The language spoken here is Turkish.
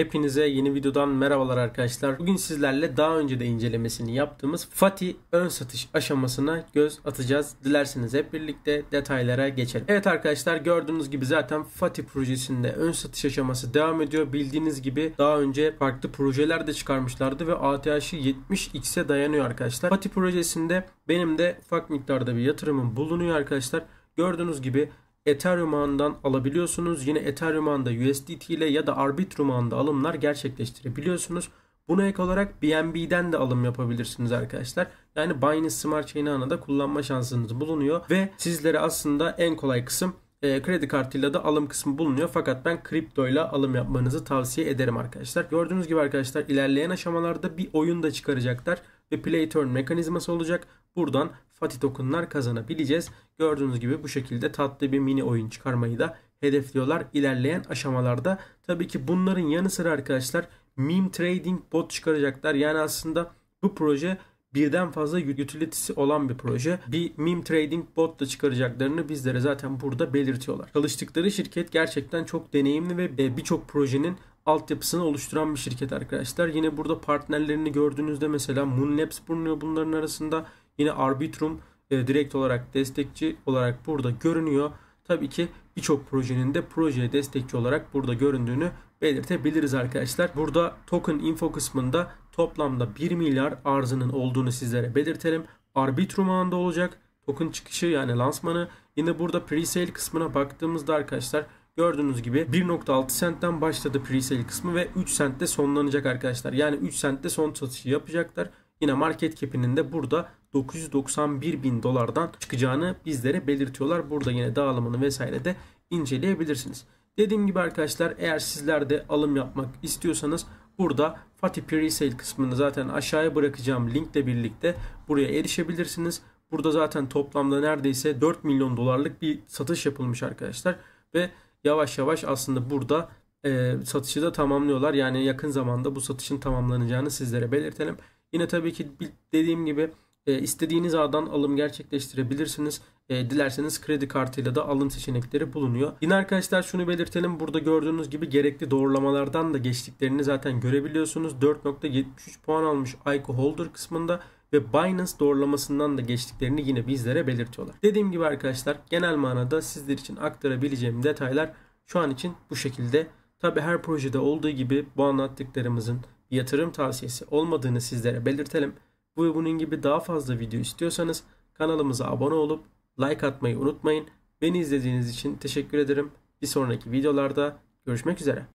Hepinize yeni videodan merhabalar arkadaşlar. Bugün sizlerle daha önce de incelemesini yaptığımız Fatih ön satış aşamasına göz atacağız. Dilerseniz hep birlikte detaylara geçelim. Evet arkadaşlar gördüğünüz gibi zaten Fatih projesinde ön satış aşaması devam ediyor. Bildiğiniz gibi daha önce farklı projeler de çıkarmışlardı ve ATH'i 70x'e dayanıyor arkadaşlar. Fatih projesinde benim de ufak miktarda bir yatırımım bulunuyor arkadaşlar. Gördüğünüz gibi Ethereum ağından alabiliyorsunuz. Yine Ethereum ağında USDT ile ya da Arbitrum ağında alımlar gerçekleştirebiliyorsunuz. Buna ek olarak BNB'den de alım yapabilirsiniz arkadaşlar. Yani Binance Smart Chain ağına da kullanma şansınız bulunuyor. Ve sizlere aslında en kolay kısım e, kredi kartıyla da alım kısmı bulunuyor. Fakat ben kripto ile alım yapmanızı tavsiye ederim arkadaşlar. Gördüğünüz gibi arkadaşlar ilerleyen aşamalarda bir oyun da çıkaracaklar ve play turn mekanizması olacak. Buradan Fatih tokenlar kazanabileceğiz. Gördüğünüz gibi bu şekilde tatlı bir mini oyun çıkarmayı da hedefliyorlar ilerleyen aşamalarda. Tabii ki bunların yanı sıra arkadaşlar meme trading bot çıkaracaklar. Yani aslında bu proje birden fazla utility'si olan bir proje. Bir meme trading bot da çıkaracaklarını bizlere zaten burada belirtiyorlar. Çalıştıkları şirket gerçekten çok deneyimli ve birçok projenin altyapısını oluşturan bir şirket arkadaşlar. Yine burada partnerlerini gördüğünüzde mesela Moon Labs bulunuyor bunların arasında. Yine Arbitrum e, direkt olarak destekçi olarak burada görünüyor. Tabii ki birçok projenin de projeye destekçi olarak burada göründüğünü belirtebiliriz arkadaşlar. Burada token info kısmında toplamda 1 milyar arzının olduğunu sizlere belirtelim. Arbitrum anında olacak. Token çıkışı yani lansmanı. Yine burada pre-sale kısmına baktığımızda arkadaşlar Gördüğünüz gibi 1.6 sentten başladı pre presale kısmı ve 3 sentte sonlanacak arkadaşlar. Yani 3 sentte son satışı yapacaklar. Yine market cap'inin de burada 991 bin dolardan çıkacağını bizlere belirtiyorlar. Burada yine dağılımını vesaire de inceleyebilirsiniz. Dediğim gibi arkadaşlar eğer sizler de alım yapmak istiyorsanız burada Fatih Presale kısmını zaten aşağıya bırakacağım linkle birlikte buraya erişebilirsiniz. Burada zaten toplamda neredeyse 4 milyon dolarlık bir satış yapılmış arkadaşlar ve yavaş yavaş aslında burada e, satışı da tamamlıyorlar. Yani yakın zamanda bu satışın tamamlanacağını sizlere belirtelim. Yine tabii ki dediğim gibi e, istediğiniz ağdan alım gerçekleştirebilirsiniz. E, dilerseniz kredi kartıyla da alım seçenekleri bulunuyor. Yine arkadaşlar şunu belirtelim. Burada gördüğünüz gibi gerekli doğrulamalardan da geçtiklerini zaten görebiliyorsunuz. 4.73 puan almış ICO Holder kısmında ve Binance doğrulamasından da geçtiklerini yine bizlere belirtiyorlar. Dediğim gibi arkadaşlar genel manada sizler için aktarabileceğim detaylar şu an için bu şekilde. Tabi her projede olduğu gibi bu anlattıklarımızın yatırım tavsiyesi olmadığını sizlere belirtelim. Bu ve bunun gibi daha fazla video istiyorsanız kanalımıza abone olup like atmayı unutmayın. Beni izlediğiniz için teşekkür ederim. Bir sonraki videolarda görüşmek üzere.